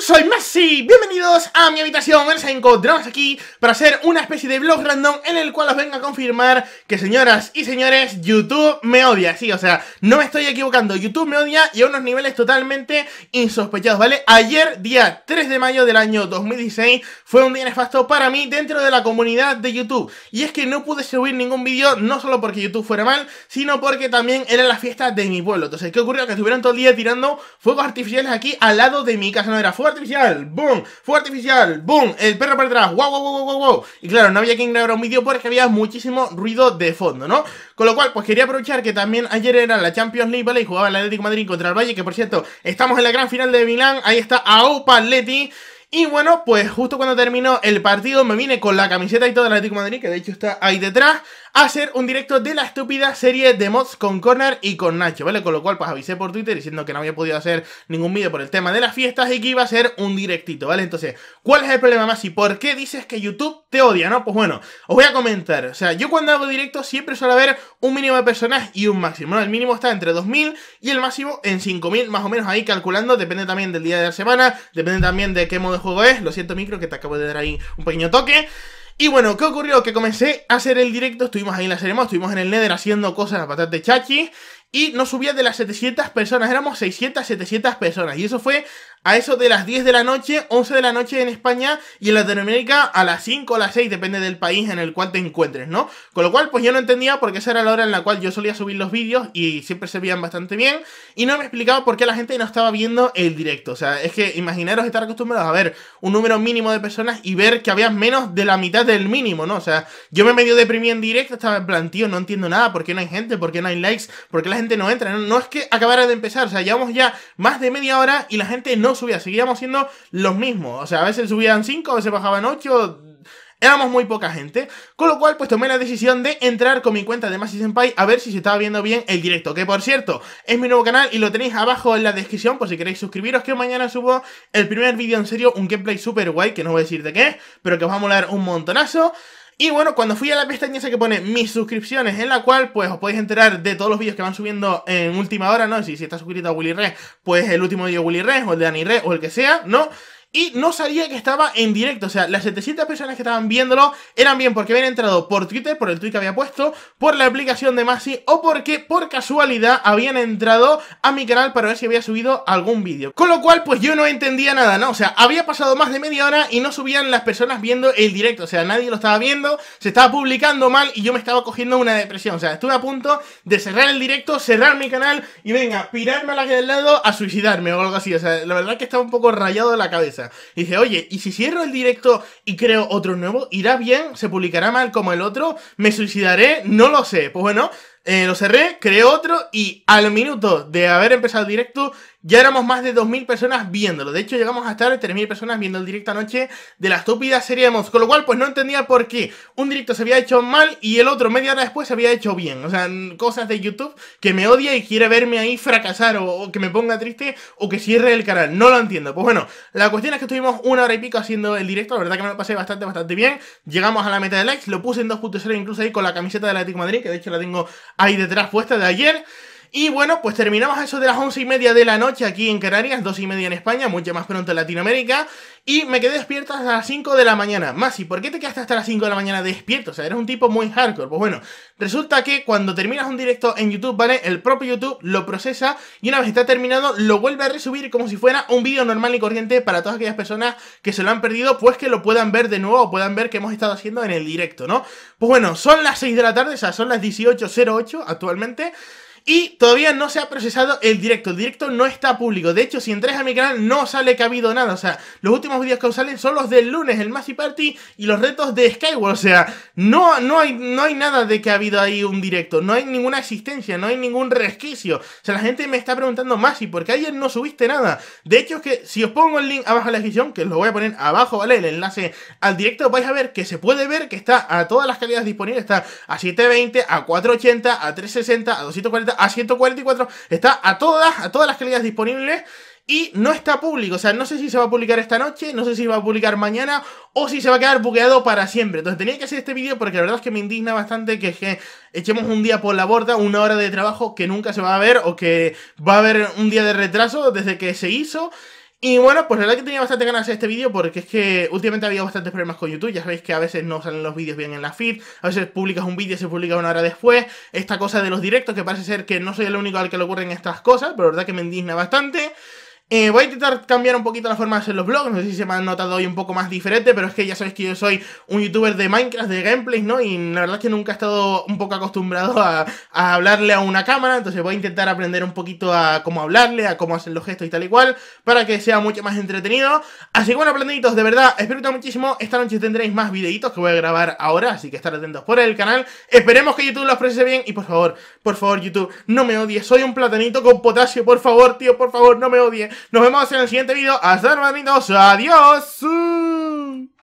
Soy Messi, bienvenidos a mi habitación, nos encontramos aquí para hacer una especie de vlog random en el cual os venga a confirmar que señoras y señores, YouTube me odia, sí, o sea, no me estoy equivocando, YouTube me odia y a unos niveles totalmente insospechados, ¿vale? Ayer, día 3 de mayo del año 2016, fue un día nefasto para mí dentro de la comunidad de YouTube, y es que no pude subir ningún vídeo, no solo porque YouTube fuera mal, sino porque también era la fiesta de mi pueblo, entonces, ¿qué ocurrió? Que estuvieron todo el día tirando fuegos artificiales aquí al lado de mi casa, era fuego artificial, boom, fuego artificial, boom, el perro para atrás, wow, wow, wow, wow, wow. Y claro, no había quien grabara un vídeo porque había muchísimo ruido de fondo, ¿no? Con lo cual, pues quería aprovechar que también ayer era la Champions League, ¿vale? Y jugaba el Atlético Madrid contra el Valle, que por cierto, estamos en la gran final de Milán, ahí está Aupa Leti. Y bueno, pues justo cuando terminó el partido me vine con la camiseta y todo del Atlético de Madrid, que de hecho está ahí detrás hacer un directo de la estúpida serie de mods con Connor y con Nacho, ¿vale? Con lo cual, pues avisé por Twitter diciendo que no había podido hacer ningún vídeo por el tema de las fiestas y que iba a ser un directito, ¿vale? Entonces, ¿cuál es el problema más? ¿Y por qué dices que YouTube te odia, no? Pues bueno, os voy a comentar. O sea, yo cuando hago directo siempre suelo haber un mínimo de personas y un máximo, ¿no? El mínimo está entre 2.000 y el máximo en 5.000, más o menos ahí calculando, depende también del día de la semana, depende también de qué modo de juego es. Lo siento, micro, que te acabo de dar ahí un pequeño toque. Y bueno, ¿qué ocurrió? Que comencé a hacer el directo, estuvimos ahí en la ceremonia, estuvimos en el Nether haciendo cosas a de chachi y no subía de las 700 personas, éramos 600, 700 personas. Y eso fue a eso de las 10 de la noche, 11 de la noche en España y en Latinoamérica a las 5 o las 6, depende del país en el cual te encuentres, ¿no? Con lo cual, pues yo no entendía porque esa era la hora en la cual yo solía subir los vídeos y siempre se veían bastante bien. Y no me explicaba por qué la gente no estaba viendo el directo. O sea, es que imaginaros estar acostumbrados a ver un número mínimo de personas y ver que había menos de la mitad del mínimo, ¿no? O sea, yo me medio deprimí en directo, estaba en plan, tío, no entiendo nada, ¿por qué no hay gente? ¿Por qué no hay likes? ¿Por qué la gente no entra. No, es que acabara de empezar, o sea, llevamos ya más de media hora y la gente no subía, seguíamos siendo los mismos. O sea, a veces subían 5, a veces bajaban 8. Éramos muy poca gente, con lo cual pues tomé la decisión de entrar con mi cuenta de Masi a ver si se estaba viendo bien el directo, que por cierto, es mi nuevo canal y lo tenéis abajo en la descripción por si queréis suscribiros, que mañana subo el primer vídeo en serio, un gameplay super guay, que no voy a decir de qué, pero que os va a molar un montonazo. Y bueno, cuando fui a la pestaña esa que pone mis suscripciones, en la cual pues os podéis enterar de todos los vídeos que van subiendo en última hora, ¿no? Si, si estás suscrito a Willy pues el último vídeo de Willy o el de Dani Red, o el que sea, ¿no? y no sabía que estaba en directo. O sea, las 700 personas que estaban viéndolo eran bien porque habían entrado por Twitter, por el tweet que había puesto, por la aplicación de Masi o porque por casualidad habían entrado a mi canal para ver si había subido algún vídeo. Con lo cual, pues yo no entendía nada, ¿no? O sea, había pasado más de media hora y no subían las personas viendo el directo. O sea, nadie lo estaba viendo, se estaba publicando mal y yo me estaba cogiendo una depresión. O sea, estuve a punto de cerrar el directo, cerrar mi canal y venga, pirarme a la que del lado a suicidarme o algo así. O sea, la verdad que estaba un poco rayado de la cabeza. Y dice, oye, ¿y si cierro el directo y creo otro nuevo? ¿Irá bien? ¿Se publicará mal como el otro? ¿Me suicidaré? No lo sé. Pues bueno, eh, lo cerré, creo otro y al minuto de haber empezado el directo ya éramos más de 2.000 personas viéndolo. De hecho, llegamos a estar 3.000 personas viendo el directo anoche de la estúpida serie de Con lo cual, pues no entendía por qué un directo se había hecho mal y el otro media hora después se había hecho bien. O sea, cosas de YouTube que me odia y quiere verme ahí fracasar o, que me ponga triste o que cierre el canal. No lo entiendo. Pues bueno, la cuestión es que estuvimos una hora y pico haciendo el directo. La verdad que me lo pasé bastante, bastante bien. Llegamos a la meta de likes. Lo puse en 2.0 incluso ahí con la camiseta de Atlético Madrid, que de hecho la tengo ahí detrás puesta de ayer. Y bueno, pues terminamos eso de las once y media de la noche aquí en Canarias, dos y media en España, mucho más pronto en Latinoamérica. Y me quedé despierto hasta las 5 de la mañana. Masi, ¿por qué te quedaste hasta las 5 de la mañana despierto? O sea, eres un tipo muy hardcore. Pues bueno, resulta que cuando terminas un directo en YouTube, ¿vale? El propio YouTube lo procesa y una vez está terminado, lo vuelve a resubir como si fuera un vídeo normal y corriente para todas aquellas personas que se lo han perdido, pues que lo puedan ver de nuevo o puedan ver que hemos estado haciendo en el directo, ¿no? Pues bueno, son las 6 de la tarde, o sea, son las 18.08 actualmente. Y todavía no se ha procesado el directo. El directo no está público. De hecho, si entras a mi canal, no sale que ha habido nada. O sea, los últimos vídeos que salen son los del lunes, el Massive Party y los retos de Skyward. O sea, no, no, hay, no hay nada de que ha habido ahí un directo. No hay ninguna existencia, no hay ningún resquicio. O sea, la gente me está preguntando Masi, por qué ayer no subiste nada. De hecho, que si os pongo el link abajo en la descripción, que lo voy a poner abajo, ¿vale? El enlace al directo, vais a ver que se puede ver que está a todas las calidades disponibles. Está a 720, a 480, a 360, a 240 a 144, está a todas, a todas las calidades disponibles. Y no está público, o sea, no sé si se va a publicar esta noche, no sé si va a publicar mañana o si se va a quedar buqueado para siempre. Entonces tenía que hacer este vídeo porque la verdad es que me indigna bastante que echemos un día por la borda, una hora de trabajo que nunca se va a ver o que va a haber un día de retraso desde que se hizo. Y bueno, pues la verdad que tenía bastante ganas de hacer este vídeo porque es que últimamente había bastantes problemas con YouTube. Ya sabéis que a veces no salen los vídeos bien en la feed, a veces publicas un vídeo y se publica una hora después. Esta cosa de los directos, que parece ser que no soy el único al que le ocurren estas cosas, pero la verdad que me indigna bastante. Eh, voy a intentar cambiar un poquito la forma de hacer los vlogs. No sé si se me han notado hoy un poco más diferente, pero es que ya sabéis que yo soy un youtuber de Minecraft, de gameplay, ¿no? Y la verdad es que nunca he estado un poco acostumbrado a, hablarle a una cámara. Entonces voy a intentar aprender un poquito a cómo hablarle, a cómo hacer los gestos y tal y cual, para que sea mucho más entretenido. Así que bueno, planetitos, de verdad, espero que muchísimo. Esta noche tendréis más videitos que voy a grabar ahora, así que estar atentos por el canal. Esperemos que YouTube los procese bien y por favor, por favor, YouTube, no me odies. Soy un platanito con potasio, por favor, tío, por favor, no me odies. Nos vemos en el siguiente video. Hasta luego, hermanitos. Adiós.